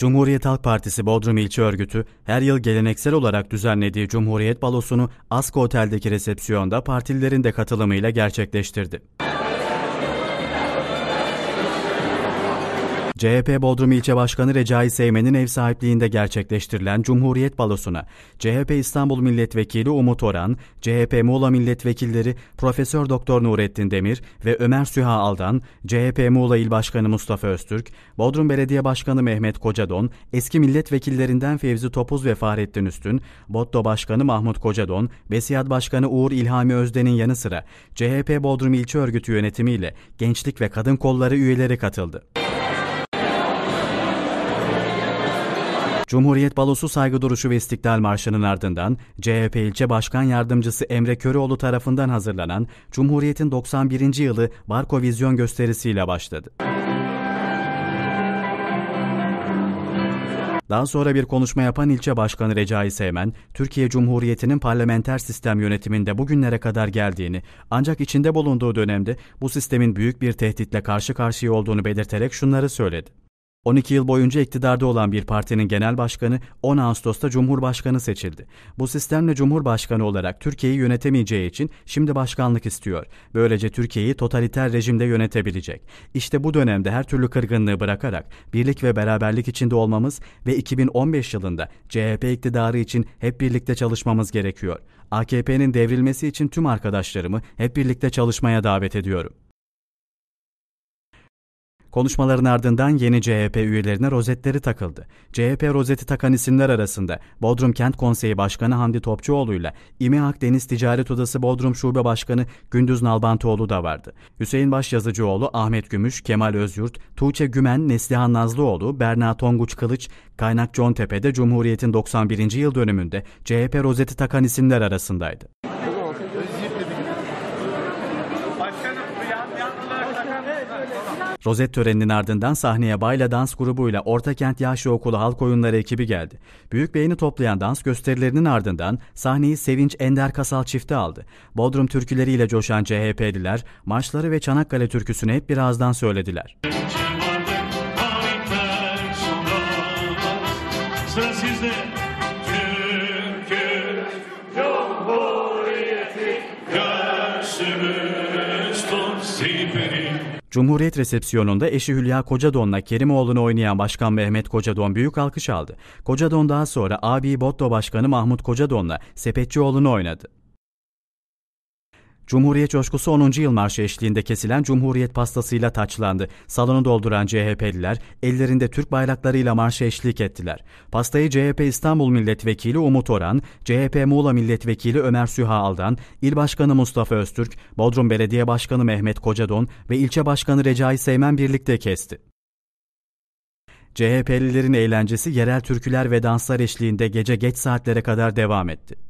Cumhuriyet Halk Partisi Bodrum İlçe Örgütü her yıl geleneksel olarak düzenlediği Cumhuriyet Balosu'nu Asko Otel'deki resepsiyonda partililerin de katılımıyla gerçekleştirdi. CHP Bodrum İlçe Başkanı Recai Seymen'in ev sahipliğinde gerçekleştirilen Cumhuriyet Balosu'na CHP İstanbul Milletvekili Umut Oran, CHP Muğla Milletvekilleri Profesör Doktor Nurettin Demir ve Ömer Süha Aldan, CHP Muğla İl Başkanı Mustafa Öztürk, Bodrum Belediye Başkanı Mehmet Kocadon, eski milletvekillerinden Fevzi Topuz ve Fahrettin Üstün, Botto Başkanı Mahmut Kocadon, Besiyat Başkanı Uğur İlhami Özden'in yanı sıra CHP Bodrum İlçe Örgütü yönetimiyle Gençlik ve Kadın Kolları üyeleri katıldı. Cumhuriyet Balosu saygı duruşu ve İstiklal Marşı'nın ardından CHP ilçe Başkan Yardımcısı Emre Köroğlu tarafından hazırlanan Cumhuriyet'in 91. yılı Barko Vizyon gösterisiyle başladı. Daha sonra bir konuşma yapan ilçe başkanı Recai Seymen, Türkiye Cumhuriyeti'nin parlamenter sistem yönetiminde bugünlere kadar geldiğini, ancak içinde bulunduğu dönemde bu sistemin büyük bir tehditle karşı karşıya olduğunu belirterek şunları söyledi. 12 yıl boyunca iktidarda olan bir partinin genel başkanı 10 Ağustos'ta Cumhurbaşkanı seçildi. Bu sistemle Cumhurbaşkanı olarak Türkiye'yi yönetemeyeceği için şimdi başkanlık istiyor. Böylece Türkiye'yi totaliter rejimde yönetebilecek. İşte bu dönemde her türlü kırgınlığı bırakarak birlik ve beraberlik içinde olmamız ve 2015 yılında CHP iktidarı için hep birlikte çalışmamız gerekiyor. AKP'nin devrilmesi için tüm arkadaşlarımı hep birlikte çalışmaya davet ediyorum. Konuşmaların ardından yeni CHP üyelerine rozetleri takıldı. CHP rozeti takan isimler arasında Bodrum Kent Konseyi Başkanı Hamdi Topçuoğlu ile İME Akdeniz Ticaret Odası Bodrum Şube Başkanı Gündüz Nalbantoğlu da vardı. Hüseyin Başyazıcıoğlu, Ahmet Gümüş, Kemal Özyurt, Tuğçe Gümen, Neslihan Nazlıoğlu, Berna Tonguç Kılıç, Kaynak Contepe'de Cumhuriyet'in 91. yıl dönümünde CHP rozeti takan isimler arasındaydı. Rozet töreninin ardından sahneye Bayla Dans grubuyla Ortakent Yaşlı Okulu Halk Oyunları ekibi geldi. Büyük beğeni toplayan dans gösterilerinin ardından sahneyi Sevinç Ender Kasal çifti aldı. Bodrum türküleriyle coşan CHP'liler maçları ve Çanakkale türküsünü hep birazdan söylediler. Sıra sizde. Cumhuriyet resepsiyonunda eşi Hülya Kocadon'la Kerimoğlu'nu oynayan Başkan Mehmet Kocadon büyük alkış aldı. Kocadon daha sonra abi Botto Başkanı Mahmut Kocadon'la Sepetçioğlu'nu oynadı. Cumhuriyet coşkusu 10. yıl marşı eşliğinde kesilen Cumhuriyet pastasıyla taçlandı. Salonu dolduran CHP'liler ellerinde Türk bayraklarıyla marşa eşlik ettiler. Pastayı CHP İstanbul Milletvekili Umut Oran, CHP Muğla Milletvekili Ömer Süha Aldan, İl Başkanı Mustafa Öztürk, Bodrum Belediye Başkanı Mehmet Kocadon ve İlçe başkanı Recai Seymen birlikte kesti. CHP'lilerin eğlencesi yerel türküler ve danslar eşliğinde gece geç saatlere kadar devam etti.